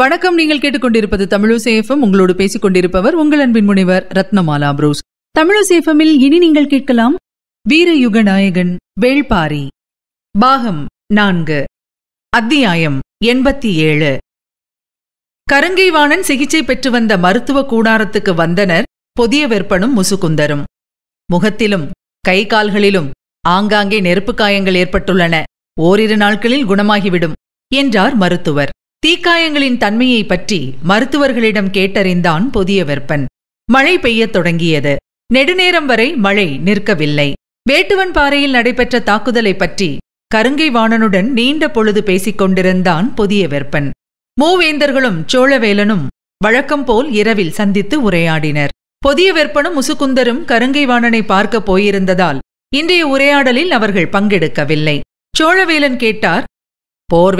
வணக்கம் நீங்கள் கேட்டுக்கொண்டிருப்பது தமிழசேஃபம் உங்களோடு பேசிக் கொண்டிருப்பவர் உங்கள் அன்பின் முனைவர் ரத்னமாலா புரூஸ் தமிழசேஃபமில் இனி நீங்கள் கேட்கலாம் வீரயுக நாயகன் வேள்பாரி பாகம் நான்கு அத்தியாயம் எண்பத்தி ஏழு கருங்கைவாணன் சிகிச்சை பெற்று வந்த மருத்துவ கூடாரத்துக்கு வந்தனர் புதிய வெற்பனும் முசுகுந்தரும் முகத்திலும் கை கால்களிலும் ஆங்காங்கே நெருப்பு காயங்கள் ஏற்பட்டுள்ளன ஓரிரு நாட்களில் குணமாகிவிடும் என்றார் மருத்துவர் தீக்காயங்களின் தன்மையை பற்றி மருத்துவர்களிடம் கேட்டறிந்தான் புதிய வெப்பன் மழை பெய்யத் தொடங்கியது நெடுநேரம் வரை மழை நிற்கவில்லை வேட்டுவன் பாறையில் நடைபெற்ற தாக்குதலை பற்றி கருங்கை வாணனுடன் நீண்ட பொழுது பேசிக் கொண்டிருந்தான் புதிய வெப்பன் மூவேந்தர்களும் சோழவேலனும் வழக்கம் போல் இரவில் சந்தித்து உரையாடினர் புதிய வெப்பனும் முசுகுந்தரும் கருங்கை வாணனை பார்க்கப் போயிருந்ததால் இன்றைய உரையாடலில் அவர்கள் பங்கெடுக்கவில்லை சோழவேலன் கேட்டார்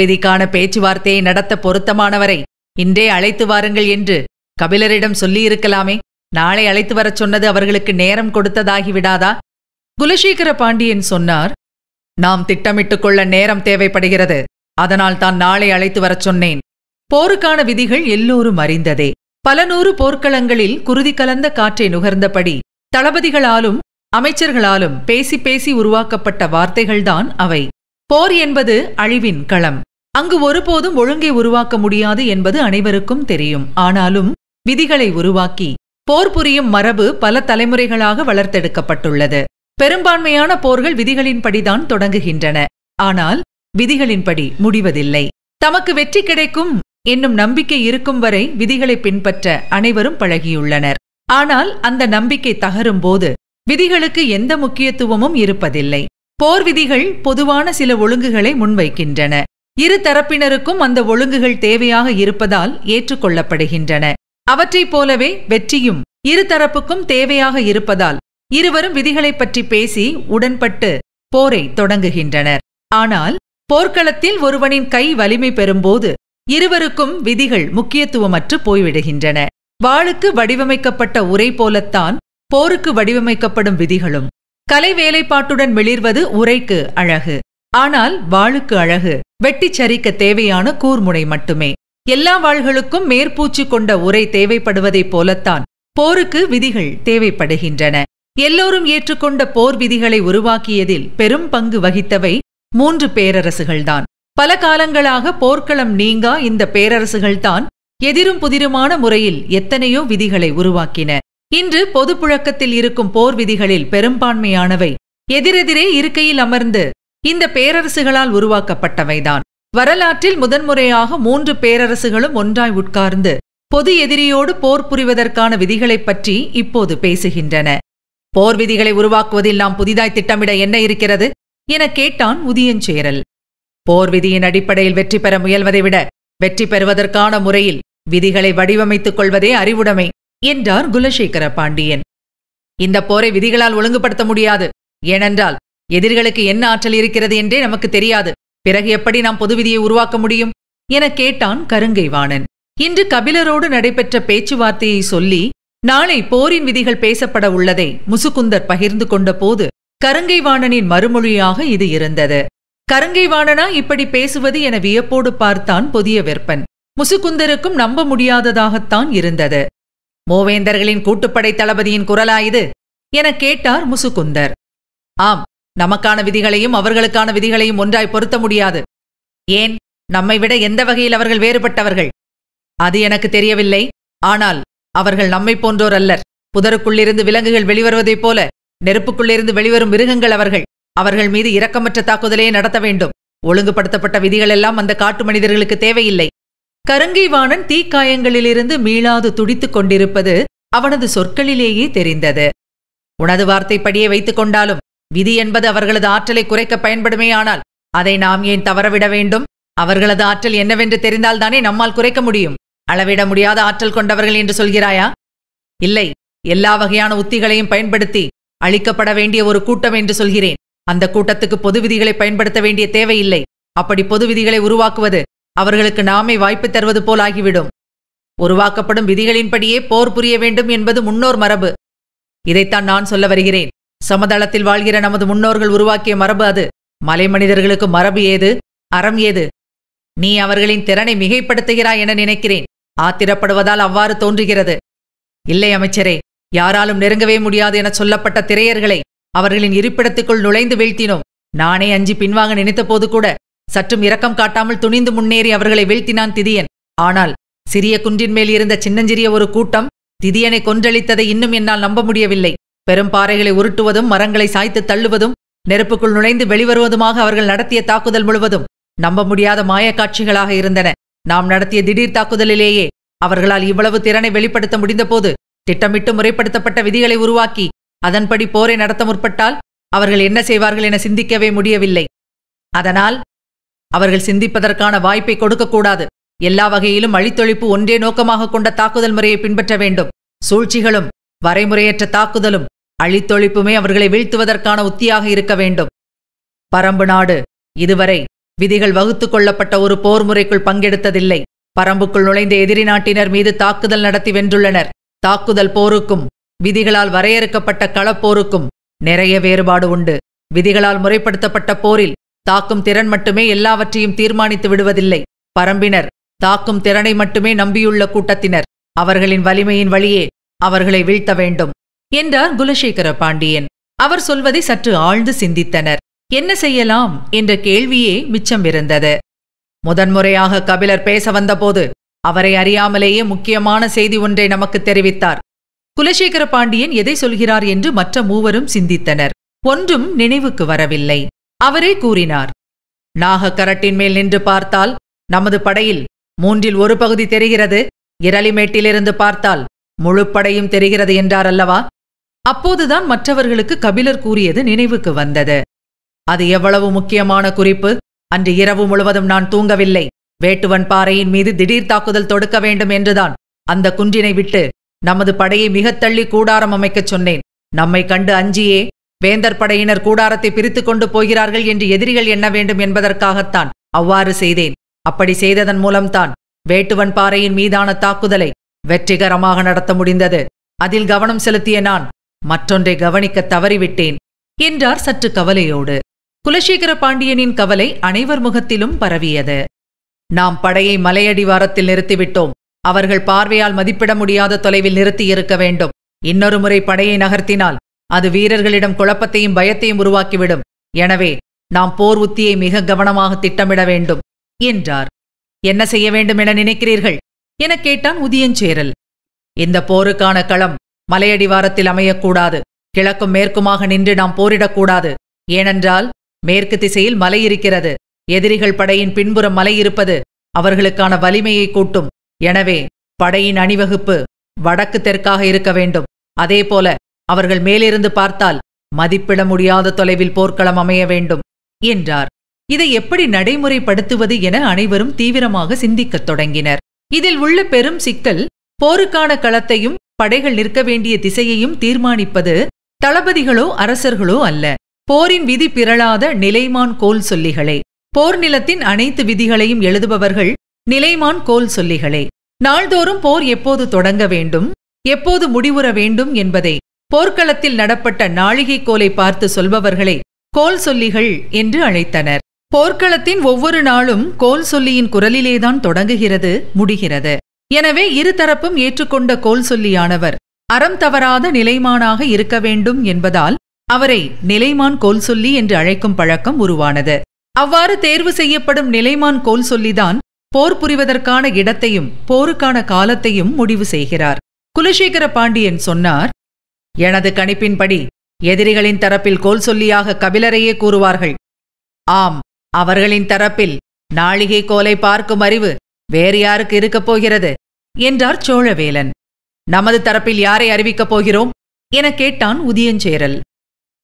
விதிக்கான பேச்சுவார்த்தையை நடத்த பொருத்தமானவரை இன்றே அழைத்து வாருங்கள் என்று கபிலரிடம் சொல்லியிருக்கலாமே நாளை அழைத்து வரச் சொன்னது அவர்களுக்கு நேரம் கொடுத்ததாகிவிடாதா குலசேகர பாண்டியன் சொன்னார் நாம் திட்டமிட்டுக் கொள்ள நேரம் தேவைப்படுகிறது அதனால் தான் நாளை அழைத்து வரச் சொன்னேன் போருக்கான விதிகள் எல்லோரும் அறிந்ததே பல நூறு போர்க்களங்களில் குருதி கலந்த காற்றை நுகர்ந்தபடி தளபதிகளாலும் அமைச்சர்களாலும் பேசி பேசி உருவாக்கப்பட்ட வார்த்தைகள்தான் அவை போர் என்பது அழிவின் களம் அங்கு ஒருபோதும் ஒழுங்கை உருவாக்க முடியாது என்பது அனைவருக்கும் தெரியும் ஆனாலும் விதிகளை உருவாக்கி போர் புரியும் மரபு பல தலைமுறைகளாக வளர்த்தெடுக்கப்பட்டுள்ளது பெரும்பான்மையான போர்கள் விதிகளின்படிதான் தொடங்குகின்றன ஆனால் விதிகளின்படி முடிவதில்லை தமக்கு வெற்றி கிடைக்கும் என்னும் நம்பிக்கை இருக்கும் வரை விதிகளை பின்பற்ற அனைவரும் பழகியுள்ளனர் ஆனால் அந்த நம்பிக்கை தகரும் போது விதிகளுக்கு எந்த முக்கியத்துவமும் இருப்பதில்லை போர் விதிகள் பொதுவான சில ஒழுங்குகளை முன்வைக்கின்றன இரு தரப்பினருக்கும் அந்த ஒழுங்குகள் தேவையாக இருப்பதால் ஏற்றுக்கொள்ளப்படுகின்றன அவற்றைப் போலவே வெற்றியும் இருதரப்புக்கும் தேவையாக இருப்பதால் இருவரும் விதிகளைப் பற்றி பேசி உடன்பட்டு போரை தொடங்குகின்றனர் ஆனால் போர்க்களத்தில் ஒருவனின் கை வலிமை பெறும்போது இருவருக்கும் விதிகள் முக்கியத்துவமற்று போய்விடுகின்றன வாளுக்கு வடிவமைக்கப்பட்ட உரை போலத்தான் போருக்கு வடிவமைக்கப்படும் விதிகளும் கலை வேலைப்பாட்டுடன் வெளிர்வது உரைக்கு அழகு ஆனால் வாளுக்கு அழகு வெட்டி சரிக்க தேவையான கூர்முனை மட்டுமே எல்லா வாள்களுக்கும் மேற்பூச்சு கொண்ட உரை தேவைப்படுவதைப் போலத்தான் போருக்கு விதிகள் தேவைப்படுகின்றன எல்லோரும் ஏற்றுக்கொண்ட போர் விதிகளை உருவாக்கியதில் பெரும் பங்கு வகித்தவை மூன்று பேரரசுகள்தான் பல காலங்களாக போர்க்களம் நீங்கா இந்த பேரரசுகள்தான் எதிரும் புதிருமான முறையில் எத்தனையோ விதிகளை உருவாக்கின இன்று பொதுப்புழக்கத்தில் இருக்கும் போர் விதிகளில் பெரும்பான்மையானவை எதிரெதிரே இருக்கையில் அமர்ந்து இந்த பேரரசுகளால் உருவாக்கப்பட்டவைதான் வரலாற்றில் முதன்முறையாக மூன்று பேரரசுகளும் ஒன்றாய் உட்கார்ந்து பொது எதிரியோடு போர் புரிவதற்கான விதிகளைப் பற்றி இப்போது பேசுகின்றன போர் விதிகளை உருவாக்குவதில் நாம் புதிதாய் திட்டமிட என்ன இருக்கிறது என கேட்டான் உதியஞ்சேரல் போர் விதியின் அடிப்படையில் வெற்றி பெற முயல்வதை விட வெற்றி பெறுவதற்கான முறையில் விதிகளை வடிவமைத்துக் கொள்வதே அறிவுடைமை என்றார் குலசேகர பாண்டியன் இந்த போரை விதிகளால் ஒழுங்குபடுத்த முடியாது ஏனென்றால் எதிரிகளுக்கு என்ன ஆற்றல் இருக்கிறது என்றே நமக்கு தெரியாது பிறகு எப்படி நாம் பொது விதியை உருவாக்க முடியும் என கேட்டான் கருங்கைவாணன் இன்று கபிலரோடு நடைபெற்ற பேச்சுவார்த்தையை சொல்லி நாளை போரின் விதிகள் பேசப்பட உள்ளதை முசுகுந்தர் பகிர்ந்து கொண்ட போது கருங்கைவாணனின் மறுமொழியாக இது இருந்தது கருங்கைவாணனா இப்படி பேசுவது என வியப்போடு பார்த்தான் புதிய வெப்பன் முசுகுந்தருக்கும் நம்ப முடியாததாகத்தான் இருந்தது மூவேந்தர்களின் கூட்டுப்படை தளபதியின் குரலா இது என கேட்டார் முசுகுந்தர் ஆம் நமக்கான விதிகளையும் அவர்களுக்கான விதிகளையும் ஒன்றாய் பொருத்த முடியாது ஏன் நம்மை விட எந்த வகையில் அவர்கள் வேறுபட்டவர்கள் அது எனக்கு தெரியவில்லை ஆனால் அவர்கள் நம்மை போன்றோர் அல்லர் புதருக்குள்ளிருந்து விலங்குகள் வெளிவருவதைப் போல நெருப்புக்குள்ளிருந்து வெளிவரும் மிருகங்கள் அவர்கள் அவர்கள் மீது இரக்கமற்ற தாக்குதலையே நடத்த வேண்டும் ஒழுங்குபடுத்தப்பட்ட விதிகளெல்லாம் அந்த காட்டு மனிதர்களுக்கு தேவையில்லை கருங்கைவாணன் தீக்காயங்களிலிருந்து மீளாது துடித்துக் கொண்டிருப்பது அவனது சொற்களிலேயே தெரிந்தது உனது வார்த்தைப்படியே வைத்துக் கொண்டாலும் விதி என்பது அவர்களது ஆற்றலை குறைக்க பயன்படுமேயானால் அதை நாம் ஏன் தவறவிட வேண்டும் அவர்களது ஆற்றல் என்னவென்று தெரிந்தால்தானே நம்மால் குறைக்க முடியும் அளவிட முடியாத ஆற்றல் கொண்டவர்கள் என்று சொல்கிறாயா இல்லை எல்லா வகையான உத்திகளையும் பயன்படுத்தி அளிக்கப்பட வேண்டிய ஒரு கூட்டம் என்று சொல்கிறேன் அந்த கூட்டத்துக்கு பொது விதிகளை பயன்படுத்த வேண்டிய தேவையில்லை அப்படி பொது விதிகளை உருவாக்குவது அவர்களுக்கு நாமே வாய்ப்பு தருவது போல் ஆகிவிடும் உருவாக்கப்படும் விதிகளின்படியே போர் புரிய வேண்டும் என்பது முன்னோர் மரபு இதைத்தான் நான் சொல்ல வருகிறேன் சமதளத்தில் வாழ்கிற நமது முன்னோர்கள் உருவாக்கிய மரபு அது மலை மனிதர்களுக்கு மரபு ஏது அறம் ஏது நீ அவர்களின் திறனை மிகைப்படுத்துகிறாய் என நினைக்கிறேன் ஆத்திரப்படுவதால் அவ்வாறு தோன்றுகிறது இல்லை அமைச்சரே யாராலும் நெருங்கவே முடியாது என சொல்லப்பட்ட திரையர்களை அவர்களின் இருப்பிடத்துக்குள் நுழைந்து வீழ்த்தினோம் நானே அஞ்சு பின்வாங்க நினைத்த போது கூட சற்றும் இரக்கம் காட்டாமல் துணிந்து முன்னேறி அவர்களை வீழ்த்தினான் திதியன் ஆனால் சிறிய குன்றின் மேல் இருந்த சின்னஞ்சிறிய ஒரு கூட்டம் திதியனை கொன்றளித்ததை இன்னும் என்னால் நம்ப முடியவில்லை பெரும் பாறைகளை உருட்டுவதும் மரங்களை சாய்த்து தள்ளுவதும் நெருப்புக்குள் நுழைந்து வெளிவருவதுமாக அவர்கள் நடத்திய தாக்குதல் முழுவதும் நம்ப முடியாத மாயக்காட்சிகளாக இருந்தன நாம் நடத்திய திடீர் தாக்குதலிலேயே அவர்களால் இவ்வளவு திறனை வெளிப்படுத்த முடிந்தபோது திட்டமிட்டு முறைப்படுத்தப்பட்ட விதிகளை உருவாக்கி அதன்படி போரை நடத்த முற்பட்டால் அவர்கள் என்ன செய்வார்கள் என சிந்திக்கவே முடியவில்லை அதனால் அவர்கள் சிந்திப்பதற்கான வாய்ப்பை கொடுக்கக்கூடாது எல்லா வகையிலும் அழித்தொழிப்பு ஒன்றே நோக்கமாக கொண்ட தாக்குதல் முறையை பின்பற்ற வேண்டும் சூழ்ச்சிகளும் வரைமுறையற்ற தாக்குதலும் அழித்தொழிப்புமே அவர்களை வீழ்த்துவதற்கான உத்தியாக இருக்க வேண்டும் பரம்பு நாடு இதுவரை விதிகள் வகுத்துக் கொள்ளப்பட்ட ஒரு போர் முறைக்குள் பங்கெடுத்ததில்லை பரம்புக்குள் நுழைந்த எதிரி நாட்டினர் மீது தாக்குதல் நடத்தி வென்றுள்ளனர் தாக்குதல் போருக்கும் விதிகளால் வரையறுக்கப்பட்ட களப்போருக்கும் நிறைய வேறுபாடு உண்டு விதிகளால் முறைப்படுத்தப்பட்ட போரில் தாக்கும் திறன் மட்டுமே எல்லாவற்றையும் தீர்மானித்து விடுவதில்லை பரம்பினர் தாக்கும் திறனை மட்டுமே நம்பியுள்ள கூட்டத்தினர் அவர்களின் வலிமையின் வழியே அவர்களை வீழ்த்த வேண்டும் என்றார் குலசேகர பாண்டியன் அவர் சொல்வதை சற்று ஆழ்ந்து சிந்தித்தனர் என்ன செய்யலாம் என்ற கேள்வியே மிச்சம் இருந்தது முதன்முறையாக கபிலர் பேச வந்தபோது அவரை அறியாமலேயே முக்கியமான செய்தி ஒன்றை நமக்கு தெரிவித்தார் குலசேகர பாண்டியன் எதை சொல்கிறார் என்று மற்ற மூவரும் சிந்தித்தனர் ஒன்றும் நினைவுக்கு வரவில்லை அவரே கூறினார் நாகக்கரட்டின் மேல் நின்று பார்த்தால் நமது படையில் மூன்றில் ஒரு பகுதி தெரிகிறது இரளிமேட்டிலிருந்து பார்த்தால் முழுப்படையும் படையும் தெரிகிறது என்றார் அல்லவா அப்போதுதான் மற்றவர்களுக்கு கபிலர் கூறியது நினைவுக்கு வந்தது அது எவ்வளவு முக்கியமான குறிப்பு அன்று இரவு முழுவதும் நான் தூங்கவில்லை வேட்டுவன் பாறையின் மீது திடீர் தாக்குதல் தொடுக்க வேண்டும் என்றுதான் அந்த குன்றினை விட்டு நமது படையை மிகத் கூடாரம் அமைக்கச் சொன்னேன் நம்மை கண்டு அஞ்சியே வேந்தர் படையினர் கூடாரத்தை பிரித்து கொண்டு போகிறார்கள் என்று எதிரிகள் எண்ண வேண்டும் என்பதற்காகத்தான் அவ்வாறு செய்தேன் அப்படி செய்ததன் மூலம்தான் வேட்டுவன் பாறையின் மீதான தாக்குதலை வெற்றிகரமாக நடத்த முடிந்தது அதில் கவனம் செலுத்திய நான் மற்றொன்றை கவனிக்க தவறிவிட்டேன் என்றார் சற்று கவலையோடு குலசேகர பாண்டியனின் கவலை அனைவர் முகத்திலும் பரவியது நாம் படையை மலையடிவாரத்தில் நிறுத்திவிட்டோம் அவர்கள் பார்வையால் மதிப்பிட முடியாத தொலைவில் நிறுத்தியிருக்க வேண்டும் இன்னொரு முறை படையை நகர்த்தினால் அது வீரர்களிடம் குழப்பத்தையும் பயத்தையும் உருவாக்கிவிடும் எனவே நாம் போர் உத்தியை மிக கவனமாக திட்டமிட வேண்டும் என்றார் என்ன செய்ய வேண்டும் என நினைக்கிறீர்கள் எனக் கேட்டான் உதியஞ்சேரல் இந்த போருக்கான களம் மலையடிவாரத்தில் அமையக்கூடாது கிழக்கும் மேற்குமாக நின்று நாம் போரிடக்கூடாது ஏனென்றால் மேற்கு திசையில் மலை இருக்கிறது எதிரிகள் படையின் பின்புறம் மலை இருப்பது அவர்களுக்கான வலிமையை கூட்டும் எனவே படையின் அணிவகுப்பு வடக்கு தெற்காக இருக்க வேண்டும் அதேபோல அவர்கள் மேலிருந்து பார்த்தால் மதிப்பிட முடியாத தொலைவில் போர்க்களம் அமைய வேண்டும் என்றார் இதை எப்படி நடைமுறைப்படுத்துவது என அனைவரும் தீவிரமாக சிந்திக்கத் தொடங்கினர் இதில் உள்ள பெரும் சிக்கல் போருக்கான களத்தையும் படைகள் நிற்க வேண்டிய திசையையும் தீர்மானிப்பது தளபதிகளோ அரசர்களோ அல்ல போரின் விதி பிறழாத நிலைமான் கோல் சொல்லிகளே போர் நிலத்தின் அனைத்து விதிகளையும் எழுதுபவர்கள் நிலைமான் கோல் சொல்லிகளே நாள்தோறும் போர் எப்போது தொடங்க வேண்டும் எப்போது முடிவுற வேண்டும் என்பதை போர்க்களத்தில் நடப்பட்ட நாழிகை கோலை பார்த்து சொல்பவர்களை கோல் சொல்லிகள் என்று அழைத்தனர் போர்க்களத்தின் ஒவ்வொரு நாளும் கோல் சொல்லியின் குரலிலேதான் தொடங்குகிறது முடிகிறது எனவே இருதரப்பும் ஏற்றுக்கொண்ட கோல் சொல்லியானவர் அறம் தவறாத நிலைமானாக இருக்க வேண்டும் என்பதால் அவரை நிலைமான் கோல் சொல்லி என்று அழைக்கும் பழக்கம் உருவானது அவ்வாறு தேர்வு செய்யப்படும் நிலைமான் கோல் சொல்லிதான் போர் புரிவதற்கான இடத்தையும் போருக்கான காலத்தையும் முடிவு செய்கிறார் குலசேகர பாண்டியன் சொன்னார் எனது கணிப்பின்படி எதிரிகளின் தரப்பில் கோல் சொல்லியாக கபிலரையே கூறுவார்கள் ஆம் அவர்களின் தரப்பில் நாளிகை கோலை பார்க்கும் அறிவு வேறு யாருக்கு இருக்கப் போகிறது என்றார் சோழவேலன் நமது தரப்பில் யாரை அறிவிக்கப் போகிறோம் என கேட்டான் உதியஞ்சேரல்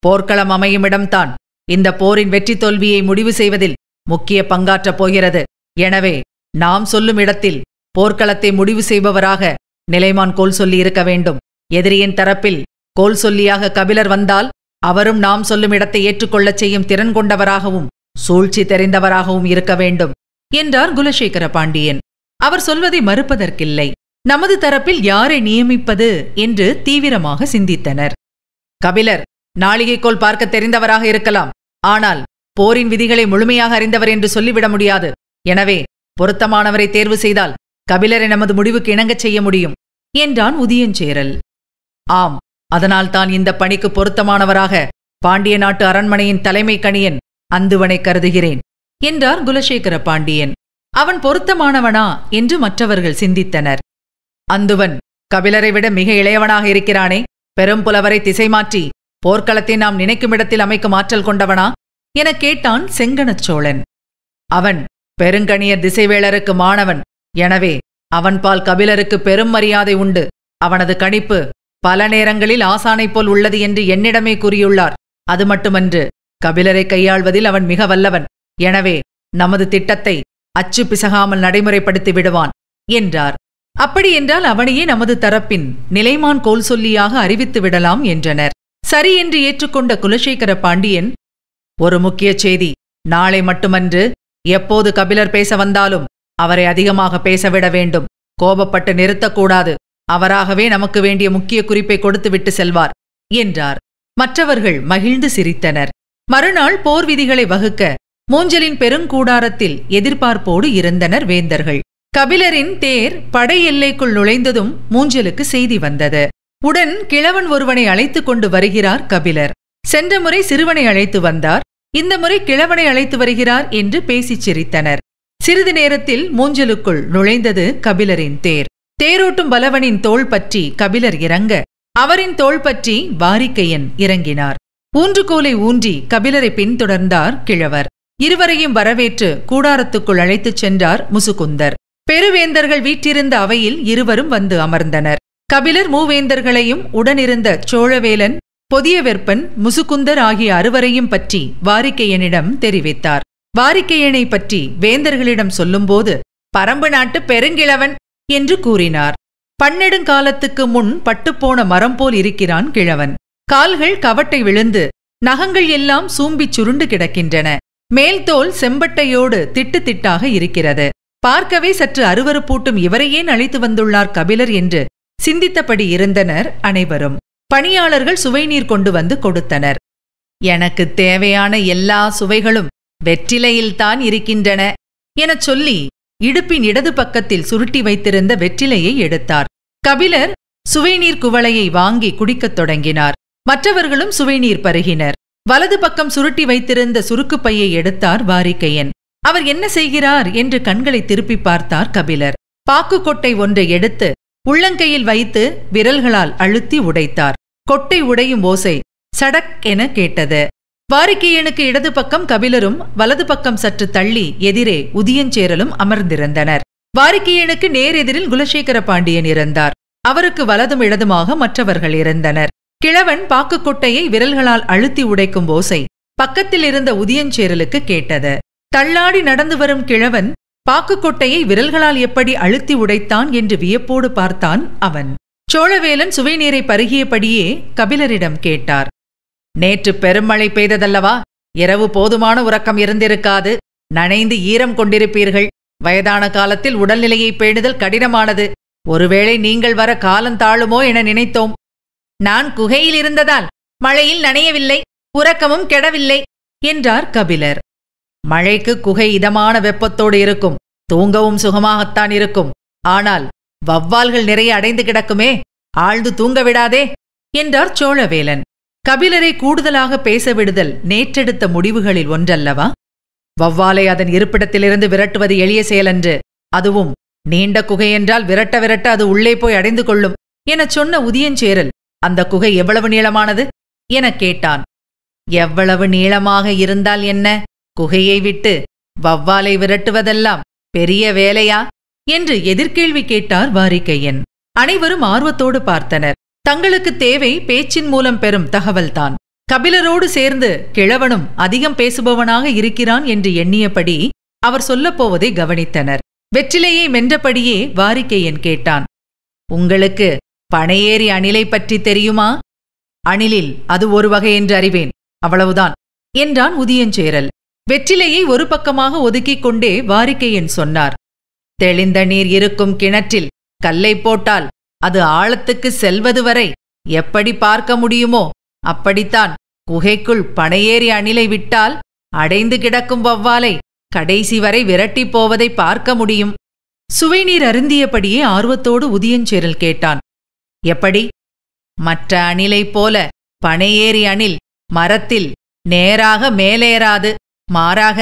போர்க்களம் அமையுமிடம்தான் இந்த போரின் வெற்றி தோல்வியை முடிவு செய்வதில் முக்கிய பங்காற்றப் போகிறது எனவே நாம் சொல்லும் இடத்தில் போர்க்களத்தை முடிவு செய்பவராக நிலைமான் கோல் சொல்லியிருக்க வேண்டும் எதிரியின் தரப்பில் கோல் சொல்லியாக கபிலர் வந்தால் அவரும் நாம் சொல்லும் இடத்தை ஏற்றுக்கொள்ளச் செய்யும் திறன் கொண்டவராகவும் சூழ்ச்சி தெரிந்தவராகவும் இருக்க வேண்டும் என்றார் குலசேகர பாண்டியன் அவர் சொல்வதை மறுப்பதற்கில்லை நமது தரப்பில் யாரை நியமிப்பது என்று தீவிரமாக சிந்தித்தனர் கபிலர் கோல் பார்க்க தெரிந்தவராக இருக்கலாம் ஆனால் போரின் விதிகளை முழுமையாக அறிந்தவர் என்று சொல்லிவிட முடியாது எனவே பொருத்தமானவரை தேர்வு செய்தால் கபிலரை நமது முடிவுக்கு இணங்கச் செய்ய முடியும் என்றான் உதியஞ்சேரல் ஆம் அதனால் தான் இந்த பணிக்கு பொருத்தமானவராக பாண்டிய நாட்டு அரண்மனையின் தலைமை கணியன் அந்துவனை கருதுகிறேன் என்றார் குலசேகர பாண்டியன் அவன் பொருத்தமானவனா என்று மற்றவர்கள் சிந்தித்தனர் அந்துவன் கபிலரை விட மிக இளையவனாக இருக்கிறானே பெரும்புலவரை திசை மாற்றி போர்க்களத்தை நாம் நினைக்கும் இடத்தில் அமைக்கும் ஆற்றல் கொண்டவனா எனக் கேட்டான் செங்கனச் சோழன் அவன் பெருங்கணியர் திசைவேளருக்கு மாணவன் எனவே அவன்பால் கபிலருக்கு பெரும் மரியாதை உண்டு அவனது கணிப்பு பல நேரங்களில் ஆசானைப் போல் உள்ளது என்று என்னிடமே கூறியுள்ளார் அது மட்டுமன்று கபிலரை கையாள்வதில் அவன் மிக வல்லவன் எனவே நமது திட்டத்தை அச்சு பிசகாமல் நடைமுறைப்படுத்தி விடுவான் என்றார் அப்படியென்றால் அவனையே நமது தரப்பின் நிலைமான் கோல் சொல்லியாக அறிவித்து விடலாம் என்றனர் சரி என்று ஏற்றுக்கொண்ட குலசேகர பாண்டியன் ஒரு முக்கிய செய்தி நாளை மட்டுமன்று எப்போது கபிலர் பேச வந்தாலும் அவரை அதிகமாக பேசவிட வேண்டும் கோபப்பட்டு நிறுத்தக்கூடாது அவராகவே நமக்கு வேண்டிய முக்கிய குறிப்பை கொடுத்துவிட்டு செல்வார் என்றார் மற்றவர்கள் மகிழ்ந்து சிரித்தனர் மறுநாள் போர் விதிகளை வகுக்க மூஞ்சலின் பெருங்கூடாரத்தில் எதிர்பார்ப்போடு இருந்தனர் வேந்தர்கள் கபிலரின் தேர் படை எல்லைக்குள் நுழைந்ததும் மூஞ்சலுக்கு செய்தி வந்தது உடன் கிழவன் ஒருவனை அழைத்து கொண்டு வருகிறார் கபிலர் சென்ற முறை சிறுவனை அழைத்து வந்தார் இந்த முறை கிழவனை அழைத்து வருகிறார் என்று பேசிச் சிரித்தனர் சிறிது நேரத்தில் மூஞ்சலுக்குள் நுழைந்தது கபிலரின் தேர் தேரோட்டும் பலவனின் தோள் பற்றி கபிலர் இறங்க அவரின் தோள் பற்றி வாரிக்கையன் இறங்கினார் ஊன்றுகோலை ஊன்றி கபிலரை பின்தொடர்ந்தார் கிழவர் இருவரையும் வரவேற்று கூடாரத்துக்குள் அழைத்துச் சென்றார் முசுகுந்தர் பெருவேந்தர்கள் வீற்றிருந்த அவையில் இருவரும் வந்து அமர்ந்தனர் கபிலர் மூவேந்தர்களையும் உடனிருந்த சோழவேலன் பொதியவெற்பன் முசுகுந்தர் ஆகிய அறுவரையும் பற்றி வாரிக்கையனிடம் தெரிவித்தார் வாரிக்கையனை பற்றி வேந்தர்களிடம் சொல்லும்போது பரம்பு நாட்டு பெருங்கிழவன் என்று கூறினார் பன்னெடுங்காலத்துக்கு முன் பட்டுப்போன மரம் போல் இருக்கிறான் கிழவன் கால்கள் கவட்டை விழுந்து நகங்கள் எல்லாம் சூம்பிச் சுருண்டு கிடக்கின்றன மேல்தோல் செம்பட்டையோடு திட்டு திட்டாக இருக்கிறது பார்க்கவே சற்று அருவறுப்பூட்டும் இவரையேன் அழைத்து வந்துள்ளார் கபிலர் என்று சிந்தித்தபடி இருந்தனர் அனைவரும் பணியாளர்கள் சுவைநீர் கொண்டு வந்து கொடுத்தனர் எனக்கு தேவையான எல்லா சுவைகளும் வெற்றிலையில்தான் இருக்கின்றன எனச் சொல்லி இடுப்பின் இடது பக்கத்தில் சுருட்டி வைத்திருந்த வெற்றிலையை எடுத்தார் கபிலர் சுவைநீர் குவளையை வாங்கி குடிக்கத் தொடங்கினார் மற்றவர்களும் சுவைநீர் பருகினர் வலது பக்கம் சுருட்டி வைத்திருந்த சுருக்கு பையை எடுத்தார் வாரிக்கையன் அவர் என்ன செய்கிறார் என்று கண்களை திருப்பி பார்த்தார் கபிலர் பாக்கு கொட்டை ஒன்றை எடுத்து உள்ளங்கையில் வைத்து விரல்களால் அழுத்தி உடைத்தார் கொட்டை உடையும் ஓசை சடக் என கேட்டது வாரிகீயனுக்கு இடது பக்கம் கபிலரும் வலது பக்கம் சற்று தள்ளி எதிரே உதியஞ்சேரலும் அமர்ந்திருந்தனர் வாரிகீயனுக்கு நேரெதிரில் குலசேகர பாண்டியன் இருந்தார் அவருக்கு வலதும் இடதுமாக மற்றவர்கள் இருந்தனர் கிழவன் கொட்டையை விரல்களால் அழுத்தி உடைக்கும் ஓசை பக்கத்தில் இருந்த உதியஞ்சேரலுக்கு கேட்டது தள்ளாடி நடந்து வரும் கிழவன் கொட்டையை விரல்களால் எப்படி அழுத்தி உடைத்தான் என்று வியப்போடு பார்த்தான் அவன் சோழவேலன் சுவைநீரை பருகியபடியே கபிலரிடம் கேட்டார் நேற்று பெருமழை பெய்ததல்லவா இரவு போதுமான உறக்கம் இருந்திருக்காது நனைந்து ஈரம் கொண்டிருப்பீர்கள் வயதான காலத்தில் உடல்நிலையை பேணுதல் கடினமானது ஒருவேளை நீங்கள் வர காலம் தாழுமோ என நினைத்தோம் நான் குகையில் இருந்ததால் மழையில் நனையவில்லை உறக்கமும் கெடவில்லை என்றார் கபிலர் மழைக்கு குகை இதமான வெப்பத்தோடு இருக்கும் தூங்கவும் சுகமாகத்தான் இருக்கும் ஆனால் வவ்வால்கள் நிறைய அடைந்து கிடக்குமே ஆழ்ந்து தூங்க விடாதே என்றார் சோழவேலன் கபிலரை கூடுதலாக பேச விடுதல் நேற்றெடுத்த முடிவுகளில் ஒன்றல்லவா வவ்வாலை அதன் இருப்பிடத்திலிருந்து விரட்டுவது எளிய செயலன்று அதுவும் நீண்ட குகை என்றால் விரட்ட விரட்ட அது உள்ளே போய் அடைந்து கொள்ளும் எனச் சொன்ன உதியஞ்சேரல் அந்த குகை எவ்வளவு நீளமானது எனக் கேட்டான் எவ்வளவு நீளமாக இருந்தால் என்ன குகையை விட்டு வவ்வாலை விரட்டுவதெல்லாம் பெரிய வேலையா என்று எதிர்கேள்வி கேட்டார் வாரிக்கையன் அனைவரும் ஆர்வத்தோடு பார்த்தனர் தங்களுக்கு தேவை பேச்சின் மூலம் பெறும் தகவல்தான் கபிலரோடு சேர்ந்து கிழவனும் அதிகம் பேசுபவனாக இருக்கிறான் என்று எண்ணியபடி அவர் சொல்லப்போவதை கவனித்தனர் வெற்றிலையை மென்றபடியே வாரிக்கையன் கேட்டான் உங்களுக்கு பனையேறி அணிலை பற்றி தெரியுமா அணிலில் அது ஒரு வகை என்று அறிவேன் அவ்வளவுதான் என்றான் உதியஞ்சேரல் வெற்றிலையை ஒரு பக்கமாக ஒதுக்கிக் கொண்டே வாரிக்கையன் சொன்னார் தெளிந்த நீர் இருக்கும் கிணற்றில் கல்லை போட்டால் அது ஆழத்துக்கு செல்வது வரை எப்படி பார்க்க முடியுமோ அப்படித்தான் குகைக்குள் பனையேறி அணிலை விட்டால் அடைந்து கிடக்கும் வவ்வாலை கடைசி வரை விரட்டிப் போவதை பார்க்க முடியும் சுவைநீர் அருந்தியபடியே ஆர்வத்தோடு உதியஞ்சேரல் கேட்டான் எப்படி மற்ற அணிலைப் போல பனையேறி அணில் மரத்தில் நேராக மேலேறாது மாறாக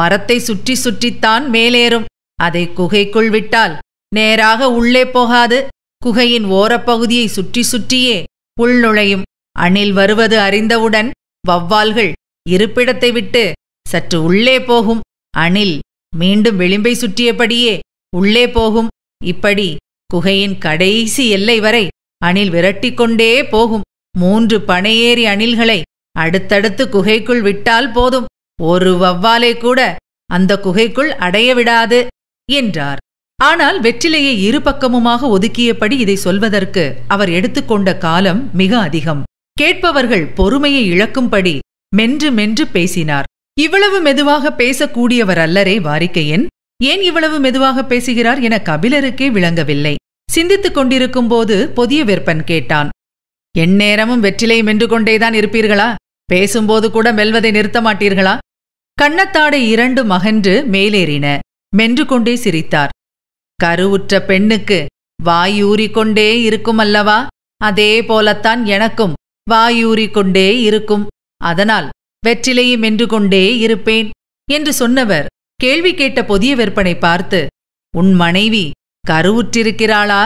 மரத்தை சுற்றி சுற்றித்தான் மேலேறும் அதை குகைக்குள் விட்டால் நேராக உள்ளே போகாது குகையின் ஓரப்பகுதியை சுற்றி சுற்றியே புல் நுழையும் அணில் வருவது அறிந்தவுடன் வவ்வால்கள் இருப்பிடத்தை விட்டு சற்று உள்ளே போகும் அணில் மீண்டும் விளிம்பை சுற்றியபடியே உள்ளே போகும் இப்படி குகையின் கடைசி எல்லை வரை அணில் விரட்டிக்கொண்டே போகும் மூன்று பனையேறி அணில்களை அடுத்தடுத்து குகைக்குள் விட்டால் போதும் ஒரு வவ்வாலே கூட அந்த குகைக்குள் அடைய விடாது என்றார் ஆனால் வெற்றிலையை இரு பக்கமுமாக ஒதுக்கியபடி இதை சொல்வதற்கு அவர் எடுத்துக்கொண்ட காலம் மிக அதிகம் கேட்பவர்கள் பொறுமையை இழக்கும்படி மென்று மென்று பேசினார் இவ்வளவு மெதுவாக பேசக்கூடியவர் அல்லரே வாரிக்கையன் ஏன் இவ்வளவு மெதுவாக பேசுகிறார் என கபிலருக்கே விளங்கவில்லை சிந்தித்துக் கொண்டிருக்கும் போது புதிய விற்பன் கேட்டான் எந்நேரமும் வெற்றிலை மென்று கொண்டேதான் இருப்பீர்களா பேசும்போது கூட மெல்வதை நிறுத்த மாட்டீர்களா கண்ணத்தாடை இரண்டு மகன்று மேலேறின மென்று கொண்டே சிரித்தார் கருவுற்ற பெண்ணுக்கு வாயூறிக்கொண்டே இருக்கும் அல்லவா அதே போலத்தான் எனக்கும் வாயூறிக்கொண்டே இருக்கும் அதனால் வெற்றிலையும் என்று கொண்டே இருப்பேன் என்று சொன்னவர் கேள்வி கேட்ட புதிய விற்பனை பார்த்து உன் மனைவி கருவுற்றிருக்கிறாளா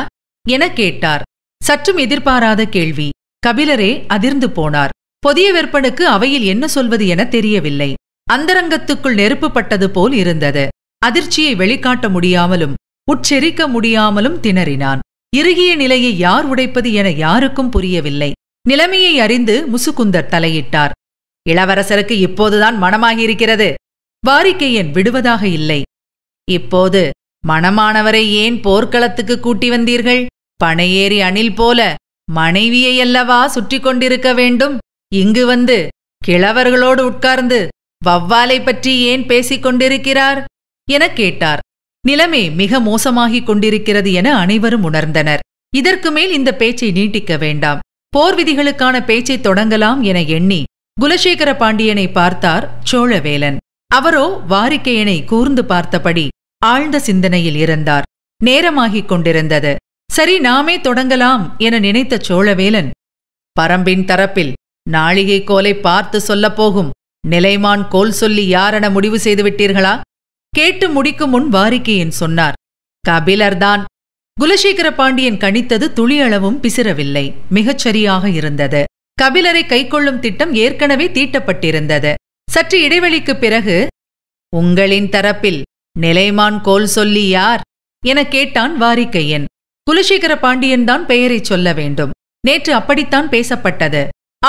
எனக் கேட்டார் சற்றும் எதிர்பாராத கேள்வி கபிலரே அதிர்ந்து போனார் புதிய விற்பனுக்கு அவையில் என்ன சொல்வது என தெரியவில்லை அந்தரங்கத்துக்குள் நெருப்புப்பட்டது போல் இருந்தது அதிர்ச்சியை வெளிக்காட்ட முடியாமலும் உச்சரிக்க முடியாமலும் திணறினான் இறுகிய நிலையை யார் உடைப்பது என யாருக்கும் புரியவில்லை நிலைமையை அறிந்து முசுகுந்தர் தலையிட்டார் இளவரசருக்கு இப்போதுதான் மனமாகியிருக்கிறது வாரிக்கையன் விடுவதாக இல்லை இப்போது மணமானவரை ஏன் போர்க்களத்துக்கு கூட்டி வந்தீர்கள் பனையேறி அணில் போல மனைவியை அல்லவா சுற்றி கொண்டிருக்க வேண்டும் இங்கு வந்து கிழவர்களோடு உட்கார்ந்து வவ்வாலை பற்றி ஏன் பேசிக் கொண்டிருக்கிறார் எனக் கேட்டார் நிலைமை மிக மோசமாகிக் கொண்டிருக்கிறது என அனைவரும் உணர்ந்தனர் இதற்கு மேல் இந்த பேச்சை நீட்டிக்க வேண்டாம் போர் விதிகளுக்கான பேச்சை தொடங்கலாம் என எண்ணி குலசேகர பாண்டியனை பார்த்தார் சோழவேலன் அவரோ வாரிக்கையனை கூர்ந்து பார்த்தபடி ஆழ்ந்த சிந்தனையில் இருந்தார் நேரமாகிக் கொண்டிருந்தது சரி நாமே தொடங்கலாம் என நினைத்த சோழவேலன் பரம்பின் தரப்பில் நாழிகை கோலை பார்த்து சொல்லப்போகும் நிலைமான் கோல் சொல்லி யாரென முடிவு செய்துவிட்டீர்களா கேட்டு முடிக்கும் முன் வாரிக்கையன் சொன்னார் கபிலர்தான் குலசேகர பாண்டியன் கணித்தது துளியளவும் பிசிரவில்லை மிகச் சரியாக இருந்தது கபிலரை கைக்கொள்ளும் திட்டம் ஏற்கனவே தீட்டப்பட்டிருந்தது சற்று இடைவெளிக்கு பிறகு உங்களின் தரப்பில் நிலைமான் கோல் சொல்லி யார் என கேட்டான் வாரிக்கையன் குலசேகர பாண்டியன்தான் பெயரை சொல்ல வேண்டும் நேற்று அப்படித்தான் பேசப்பட்டது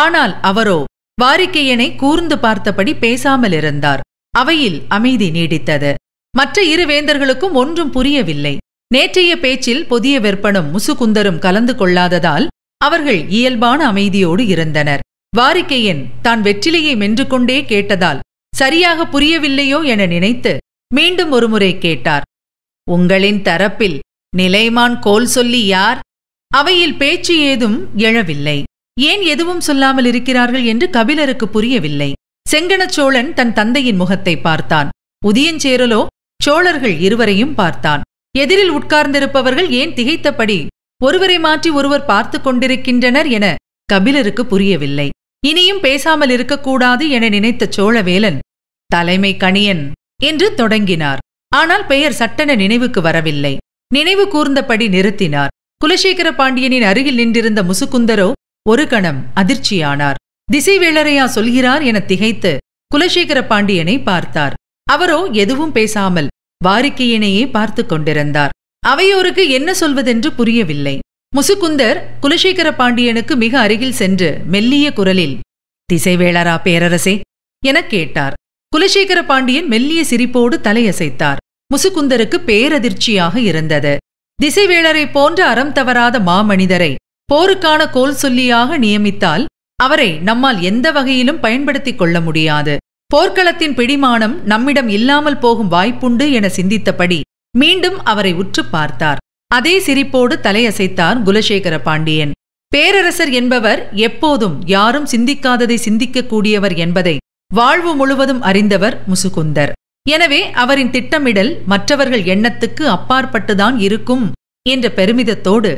ஆனால் அவரோ வாரிக்கையனை கூர்ந்து பார்த்தபடி பேசாமல் இருந்தார் அவையில் அமைதி நீடித்தது மற்ற இரு வேந்தர்களுக்கும் ஒன்றும் புரியவில்லை நேற்றைய பேச்சில் புதிய வெப்பனும் முசுகுந்தரும் கலந்து கொள்ளாததால் அவர்கள் இயல்பான அமைதியோடு இருந்தனர் வாரிக்கையன் தான் வெற்றிலையை மென்று கொண்டே கேட்டதால் சரியாக புரியவில்லையோ என நினைத்து மீண்டும் ஒருமுறை கேட்டார் உங்களின் தரப்பில் நிலைமான் கோல் சொல்லி யார் அவையில் பேச்சு ஏதும் எழவில்லை ஏன் எதுவும் சொல்லாமல் இருக்கிறார்கள் என்று கபிலருக்கு புரியவில்லை செங்கனச்சோழன் தன் தந்தையின் முகத்தை பார்த்தான் உதியஞ்சேரலோ சோழர்கள் இருவரையும் பார்த்தான் எதிரில் உட்கார்ந்திருப்பவர்கள் ஏன் திகைத்தபடி ஒருவரை மாற்றி ஒருவர் பார்த்து கொண்டிருக்கின்றனர் என கபிலருக்கு புரியவில்லை இனியும் பேசாமல் இருக்கக்கூடாது என நினைத்த சோழவேலன் தலைமை கணியன் என்று தொடங்கினார் ஆனால் பெயர் சட்டென நினைவுக்கு வரவில்லை நினைவு கூர்ந்தபடி நிறுத்தினார் குலசேகர பாண்டியனின் அருகில் நின்றிருந்த முசுகுந்தரோ ஒரு கணம் அதிர்ச்சியானார் திசைவேளரையா சொல்கிறார் என திகைத்து குலசேகர பாண்டியனை பார்த்தார் அவரோ எதுவும் பேசாமல் வாரிக்கையினையே பார்த்து கொண்டிருந்தார் அவையோருக்கு என்ன சொல்வதென்று புரியவில்லை முசுகுந்தர் குலசேகர பாண்டியனுக்கு மிக அருகில் சென்று மெல்லிய குரலில் திசைவேளரா பேரரசே எனக் கேட்டார் குலசேகர பாண்டியன் மெல்லிய சிரிப்போடு தலையசைத்தார் முசுகுந்தருக்கு பேரதிர்ச்சியாக இருந்தது திசைவேளரை போன்ற அறம் தவறாத மாமனிதரை போருக்கான கோல் சொல்லியாக நியமித்தால் அவரை நம்மால் எந்த வகையிலும் பயன்படுத்திக் கொள்ள முடியாது போர்க்களத்தின் பிடிமானம் நம்மிடம் இல்லாமல் போகும் வாய்ப்புண்டு என சிந்தித்தபடி மீண்டும் அவரை உற்று பார்த்தார் அதே சிரிப்போடு தலையசைத்தார் குலசேகர பாண்டியன் பேரரசர் என்பவர் எப்போதும் யாரும் சிந்திக்காததை சிந்திக்கக்கூடியவர் என்பதை வாழ்வு முழுவதும் அறிந்தவர் முசுகுந்தர் எனவே அவரின் திட்டமிடல் மற்றவர்கள் எண்ணத்துக்கு அப்பாற்பட்டுதான் இருக்கும் என்ற பெருமிதத்தோடு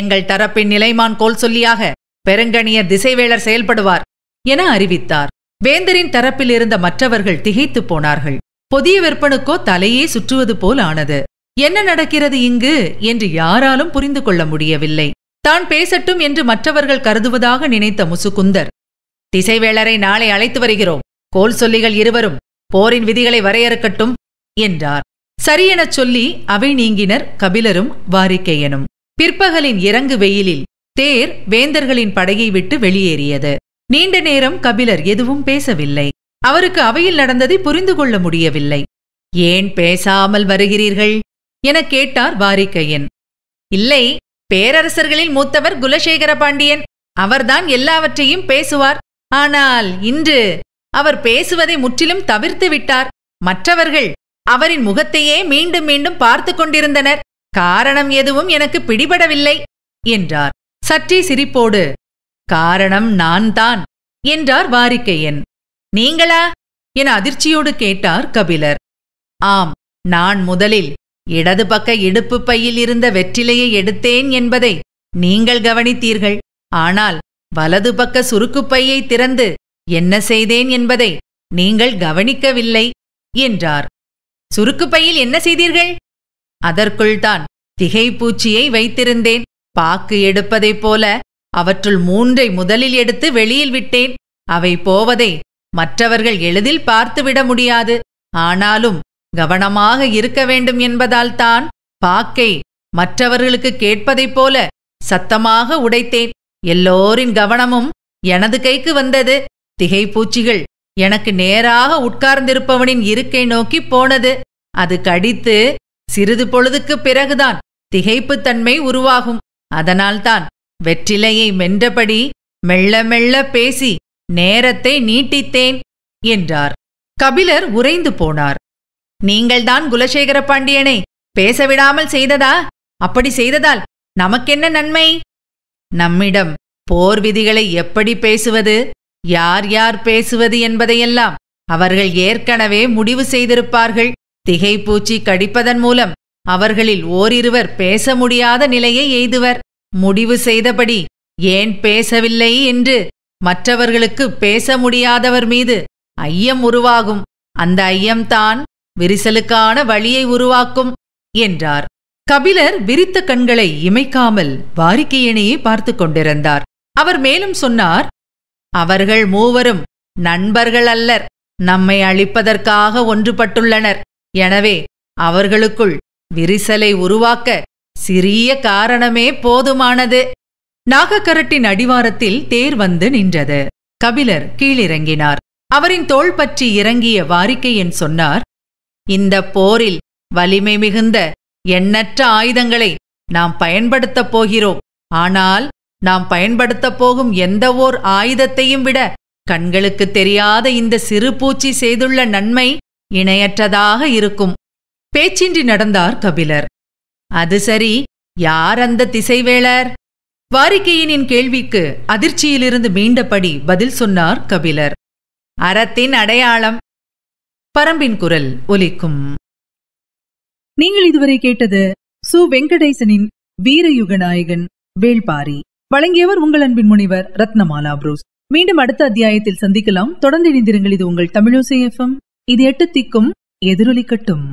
எங்கள் தரப்பின் நிலைமான் கோல் சொல்லியாக பெருங்கணிய திசைவேளர் செயல்படுவார் என அறிவித்தார் வேந்தரின் தரப்பில் இருந்த மற்றவர்கள் திகைத்துப் போனார்கள் புதிய விற்பனுக்கோ தலையே சுற்றுவது போல் ஆனது என்ன நடக்கிறது இங்கு என்று யாராலும் புரிந்து கொள்ள முடியவில்லை தான் பேசட்டும் என்று மற்றவர்கள் கருதுவதாக நினைத்த முசுகுந்தர் திசைவேளரை நாளை அழைத்து வருகிறோம் கோல் சொல்லிகள் இருவரும் போரின் விதிகளை வரையறுக்கட்டும் என்றார் சரியெனச் சொல்லி அவை நீங்கினர் கபிலரும் வாரிக்கையனும் பிற்பகலின் இறங்கு வெயிலில் தேர் வேந்தர்களின் படையை விட்டு வெளியேறியது நீண்ட நேரம் கபிலர் எதுவும் பேசவில்லை அவருக்கு அவையில் நடந்ததை புரிந்து கொள்ள முடியவில்லை ஏன் பேசாமல் வருகிறீர்கள் என கேட்டார் வாரிக்கையன் இல்லை பேரரசர்களில் மூத்தவர் குலசேகர பாண்டியன் அவர்தான் எல்லாவற்றையும் பேசுவார் ஆனால் இன்று அவர் பேசுவதை முற்றிலும் தவிர்த்து விட்டார் மற்றவர்கள் அவரின் முகத்தையே மீண்டும் மீண்டும் பார்த்து கொண்டிருந்தனர் காரணம் எதுவும் எனக்கு பிடிபடவில்லை என்றார் சற்றே சிரிப்போடு காரணம் நான் தான் என்றார் வாரிக்கையன் நீங்களா என அதிர்ச்சியோடு கேட்டார் கபிலர் ஆம் நான் முதலில் இடது பக்க இடுப்பு பையில் இருந்த வெற்றிலையை எடுத்தேன் என்பதை நீங்கள் கவனித்தீர்கள் ஆனால் வலது பக்க சுருக்குப்பையை திறந்து என்ன செய்தேன் என்பதை நீங்கள் கவனிக்கவில்லை என்றார் சுருக்குப்பையில் என்ன செய்தீர்கள் அதற்குள்தான் திகைப்பூச்சியை வைத்திருந்தேன் பாக்கு எடுப்பதைப் போல அவற்றுள் மூன்றை முதலில் எடுத்து வெளியில் விட்டேன் அவை போவதை மற்றவர்கள் எளிதில் பார்த்துவிட முடியாது ஆனாலும் கவனமாக இருக்க வேண்டும் என்பதால்தான் பாக்கை மற்றவர்களுக்கு கேட்பதைப் போல சத்தமாக உடைத்தேன் எல்லோரின் கவனமும் எனது கைக்கு வந்தது திகைப்பூச்சிகள் எனக்கு நேராக உட்கார்ந்திருப்பவனின் இருக்கை நோக்கி போனது அது கடித்து சிறிது பொழுதுக்குப் பிறகுதான் திகைப்புத்தன்மை உருவாகும் அதனால்தான் வெற்றிலையை மென்றபடி மெல்ல மெல்ல பேசி நேரத்தை நீட்டித்தேன் என்றார் கபிலர் உறைந்து போனார் நீங்கள்தான் குலசேகர பாண்டியனை பேசவிடாமல் செய்ததா அப்படி செய்ததால் நமக்கென்ன நன்மை நம்மிடம் போர் விதிகளை எப்படி பேசுவது யார் யார் பேசுவது என்பதையெல்லாம் அவர்கள் ஏற்கனவே முடிவு செய்திருப்பார்கள் திகைப்பூச்சி கடிப்பதன் மூலம் அவர்களில் ஓரிருவர் பேச முடியாத நிலையை எய்துவர் முடிவு செய்தபடி ஏன் பேசவில்லை என்று மற்றவர்களுக்கு பேச முடியாதவர் மீது ஐயம் உருவாகும் அந்த ஐயம்தான் விரிசலுக்கான வழியை உருவாக்கும் என்றார் கபிலர் விரித்த கண்களை இமைக்காமல் வாரிக்கையினையே பார்த்து கொண்டிருந்தார் அவர் மேலும் சொன்னார் அவர்கள் மூவரும் நண்பர்கள் அல்லர் நம்மை அழிப்பதற்காக ஒன்றுபட்டுள்ளனர் எனவே அவர்களுக்குள் விரிசலை உருவாக்க சிறிய காரணமே போதுமானது நாகக்கரட்டின் அடிவாரத்தில் தேர் வந்து நின்றது கபிலர் கீழிறங்கினார் அவரின் தோள் பற்றி இறங்கிய வாரிக்கையன் சொன்னார் இந்த போரில் வலிமை மிகுந்த எண்ணற்ற ஆயுதங்களை நாம் பயன்படுத்தப் போகிறோம் ஆனால் நாம் பயன்படுத்தப் போகும் எந்த ஓர் ஆயுதத்தையும் விட கண்களுக்கு தெரியாத இந்த சிறு பூச்சி செய்துள்ள நன்மை இணையற்றதாக இருக்கும் பேச்சின்றி நடந்தார் கபிலர் அது சரி யார் அந்த திசைவேளர் வாரிக்கையினின் கேள்விக்கு அதிர்ச்சியிலிருந்து மீண்டபடி பதில் சொன்னார் கபிலர் அறத்தின் அடையாளம் பரம்பின் குரல் ஒலிக்கும் நீங்கள் இதுவரை கேட்டது சு வெங்கடேசனின் வீரயுக நாயகன் வேள்பாரி வழங்கியவர் உங்கள் அன்பின் முனிவர் ரத்னமாலா புரூஸ் மீண்டும் அடுத்த அத்தியாயத்தில் சந்திக்கலாம் தொடர்ந்து இணைந்திருங்கள் இது உங்கள் தமிழோசை எஃப்எம் இது எட்டு திக்கும் எதிரொலிக்கட்டும்